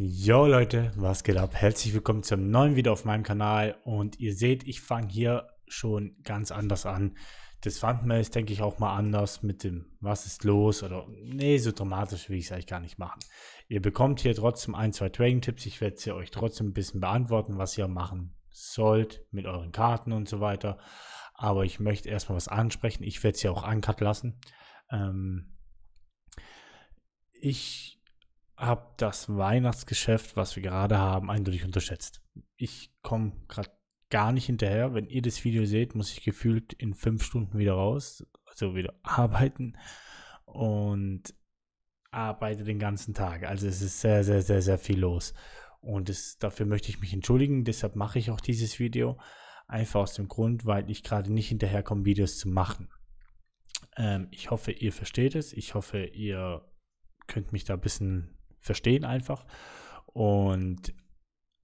Yo Leute, was geht ab? Herzlich willkommen zum neuen Video auf meinem Kanal und ihr seht, ich fange hier schon ganz anders an. Das Thumbnail ist, denke ich, auch mal anders mit dem Was ist los oder nee, so dramatisch will ich es eigentlich gar nicht machen. Ihr bekommt hier trotzdem ein, zwei Trading-Tipps. Ich werde sie euch trotzdem ein bisschen beantworten, was ihr machen sollt mit euren Karten und so weiter. Aber ich möchte erstmal was ansprechen. Ich werde sie auch uncut lassen. Ähm ich habe das Weihnachtsgeschäft, was wir gerade haben, eindeutig unterschätzt. Ich komme gerade gar nicht hinterher. Wenn ihr das Video seht, muss ich gefühlt in fünf Stunden wieder raus, also wieder arbeiten und arbeite den ganzen Tag. Also es ist sehr, sehr, sehr, sehr viel los. Und das, dafür möchte ich mich entschuldigen. Deshalb mache ich auch dieses Video. Einfach aus dem Grund, weil ich gerade nicht hinterherkomme, Videos zu machen. Ähm, ich hoffe, ihr versteht es. Ich hoffe, ihr könnt mich da ein bisschen verstehen einfach. Und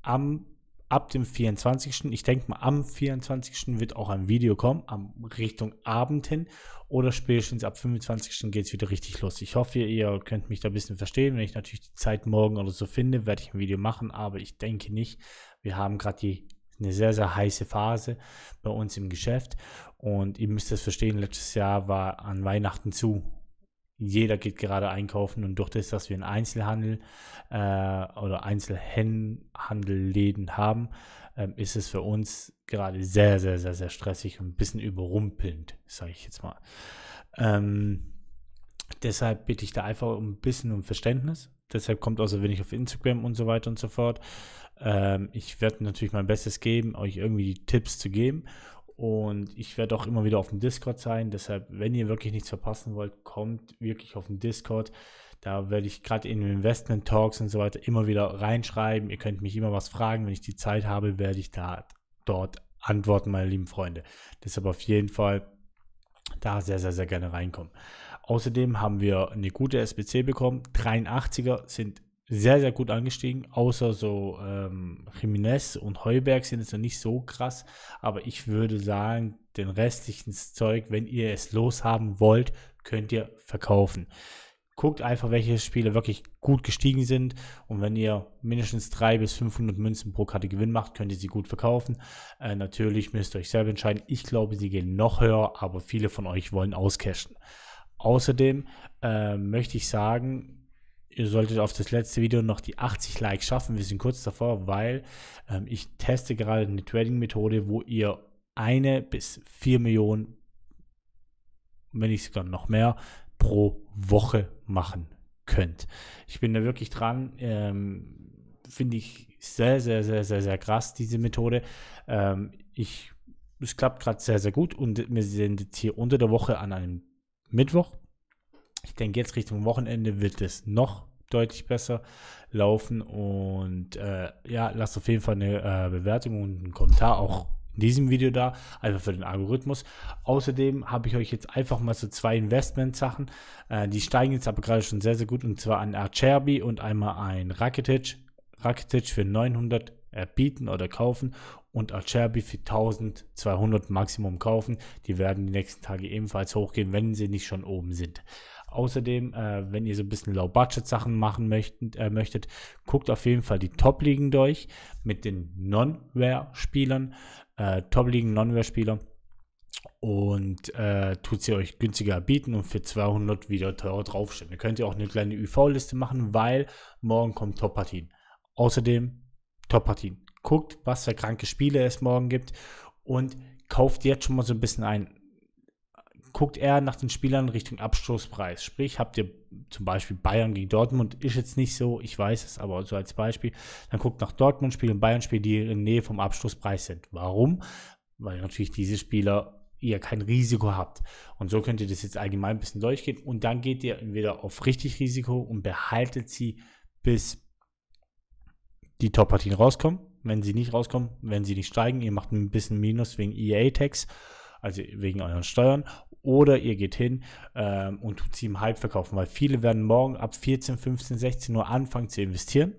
am, ab dem 24. Ich denke mal, am 24. wird auch ein Video kommen, am Richtung Abend hin. Oder spätestens ab 25. geht es wieder richtig los. Ich hoffe, ihr könnt mich da ein bisschen verstehen. Wenn ich natürlich die Zeit morgen oder so finde, werde ich ein Video machen. Aber ich denke nicht. Wir haben gerade die eine sehr, sehr heiße Phase bei uns im Geschäft. Und ihr müsst das verstehen, letztes Jahr war an Weihnachten zu jeder geht gerade einkaufen und durch das, dass wir einen Einzelhandel äh, oder Einzelhandelläden haben, äh, ist es für uns gerade sehr, sehr, sehr, sehr stressig und ein bisschen überrumpelnd, sage ich jetzt mal. Ähm, deshalb bitte ich da einfach ein bisschen um Verständnis. Deshalb kommt auch so wenig auf Instagram und so weiter und so fort. Ähm, ich werde natürlich mein Bestes geben, euch irgendwie die Tipps zu geben und ich werde auch immer wieder auf dem Discord sein. Deshalb, wenn ihr wirklich nichts verpassen wollt, kommt wirklich auf den Discord. Da werde ich gerade in Investment Talks und so weiter immer wieder reinschreiben. Ihr könnt mich immer was fragen. Wenn ich die Zeit habe, werde ich da dort antworten, meine lieben Freunde. Deshalb auf jeden Fall da sehr, sehr, sehr gerne reinkommen. Außerdem haben wir eine gute SBC bekommen. 83er sind sehr, sehr gut angestiegen, außer so ähm, Jiménez und Heuberg sind jetzt noch nicht so krass, aber ich würde sagen, den restlichen Zeug, wenn ihr es loshaben wollt, könnt ihr verkaufen. Guckt einfach, welche Spiele wirklich gut gestiegen sind und wenn ihr mindestens 300 bis 500 Münzen pro Karte Gewinn macht, könnt ihr sie gut verkaufen. Äh, natürlich müsst ihr euch selber entscheiden. Ich glaube, sie gehen noch höher, aber viele von euch wollen auscashen. Außerdem äh, möchte ich sagen, ihr solltet auf das letzte Video noch die 80 Likes schaffen. Wir sind kurz davor, weil ähm, ich teste gerade eine Trading-Methode, wo ihr eine bis vier Millionen, wenn nicht sogar noch mehr, pro Woche machen könnt. Ich bin da wirklich dran. Ähm, Finde ich sehr, sehr, sehr, sehr, sehr krass, diese Methode. Ähm, ich, es klappt gerade sehr, sehr gut und wir sind jetzt hier unter der Woche an einem Mittwoch ich denke, jetzt Richtung Wochenende wird es noch deutlich besser laufen. Und äh, ja, lasst auf jeden Fall eine äh, Bewertung und einen Kommentar auch in diesem Video da, einfach für den Algorithmus. Außerdem habe ich euch jetzt einfach mal so zwei Investment-Sachen. Äh, die steigen jetzt aber gerade schon sehr, sehr gut. Und zwar ein Acerbi und einmal ein Rakitic. Rakitic für 900 erbieten oder kaufen und Acerbi für 1200 Maximum kaufen. Die werden die nächsten Tage ebenfalls hochgehen, wenn sie nicht schon oben sind. Außerdem, äh, wenn ihr so ein bisschen Low-Budget-Sachen machen möchtet, äh, möchtet, guckt auf jeden Fall die Top-Ligen durch mit den Non-Ware-Spielern, äh, Top-Ligen, Non-Ware-Spieler und äh, tut sie euch günstiger bieten und für 200 wieder teurer draufstellen. Da könnt ihr auch eine kleine UV-Liste machen, weil morgen kommt Top-Partien. Außerdem Top-Partien. Guckt, was für kranke Spiele es morgen gibt und kauft jetzt schon mal so ein bisschen ein guckt er nach den Spielern Richtung Abstoßpreis. Sprich, habt ihr zum Beispiel Bayern gegen Dortmund, ist jetzt nicht so, ich weiß es, aber so als Beispiel, dann guckt nach Dortmund-Spielen und Bayern-Spielen, die in Nähe vom Abstoßpreis sind. Warum? Weil natürlich diese Spieler ihr kein Risiko habt. Und so könnt ihr das jetzt allgemein ein bisschen durchgehen und dann geht ihr entweder auf richtig Risiko und behaltet sie, bis die Top-Partien rauskommen. Wenn sie nicht rauskommen, wenn sie nicht steigen, ihr macht ein bisschen Minus wegen EA-Tags, also wegen euren Steuern oder ihr geht hin ähm, und tut sie im Hype verkaufen, weil viele werden morgen ab 14, 15, 16 Uhr anfangen zu investieren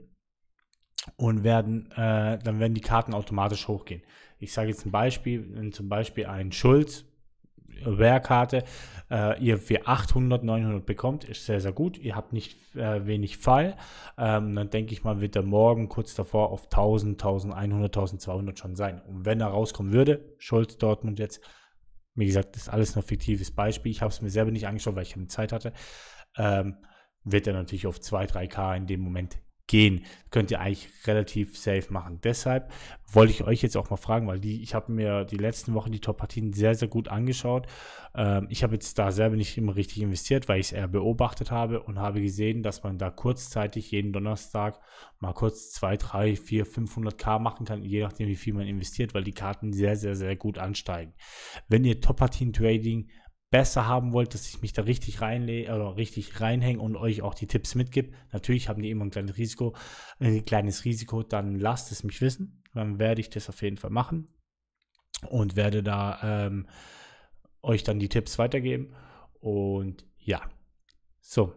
und werden, äh, dann werden die Karten automatisch hochgehen. Ich sage jetzt ein Beispiel, wenn zum Beispiel ein Schulz, Wehrkarte, äh, ihr für 800, 900 bekommt, ist sehr, sehr gut. Ihr habt nicht äh, wenig Fall. Ähm, dann denke ich mal, wird er morgen kurz davor auf 1000, 1100, 1200 schon sein. Und wenn er rauskommen würde, Schulz Dortmund jetzt, wie gesagt, das ist alles nur fiktives Beispiel. Ich habe es mir selber nicht angeschaut, weil ich keine Zeit hatte. Ähm, wird er natürlich auf 2, 3K in dem Moment gehen. Könnt ihr eigentlich relativ safe machen. Deshalb wollte ich euch jetzt auch mal fragen, weil die, ich habe mir die letzten Wochen die Top-Partien sehr, sehr gut angeschaut. Ähm, ich habe jetzt da selber nicht immer richtig investiert, weil ich es eher beobachtet habe und habe gesehen, dass man da kurzzeitig jeden Donnerstag mal kurz 2, 3, 4, 500k machen kann, je nachdem, wie viel man investiert, weil die Karten sehr, sehr, sehr gut ansteigen. Wenn ihr Top-Partien-Trading besser haben wollt, dass ich mich da richtig reinle oder richtig reinhänge und euch auch die Tipps mitgib, natürlich haben die immer ein kleines Risiko, äh, ein kleines Risiko, dann lasst es mich wissen, dann werde ich das auf jeden Fall machen und werde da ähm, euch dann die Tipps weitergeben und ja, so.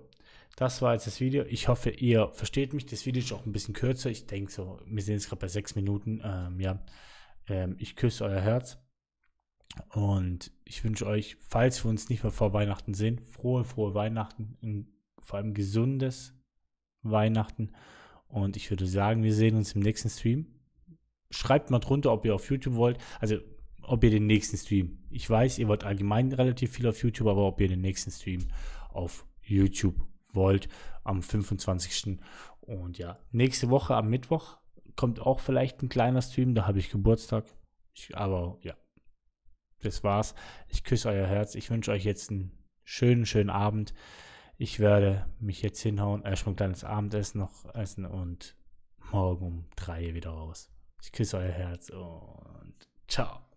Das war jetzt das Video. Ich hoffe, ihr versteht mich. Das Video ist auch ein bisschen kürzer. Ich denke so, wir sind jetzt gerade bei sechs Minuten. Ähm, ja, ähm, ich küsse euer Herz. Und ich wünsche euch, falls wir uns nicht mehr vor Weihnachten sehen, frohe, frohe Weihnachten, vor allem gesundes Weihnachten. Und ich würde sagen, wir sehen uns im nächsten Stream. Schreibt mal drunter, ob ihr auf YouTube wollt. Also, ob ihr den nächsten Stream. Ich weiß, ihr wollt allgemein relativ viel auf YouTube, aber ob ihr den nächsten Stream auf YouTube wollt am 25. Und ja, nächste Woche am Mittwoch kommt auch vielleicht ein kleiner Stream. Da habe ich Geburtstag. Ich, aber ja, das war's. Ich küsse euer Herz. Ich wünsche euch jetzt einen schönen, schönen Abend. Ich werde mich jetzt hinhauen, erstmal äh, ein kleines Abendessen noch essen und morgen um drei wieder raus. Ich küsse euer Herz und ciao.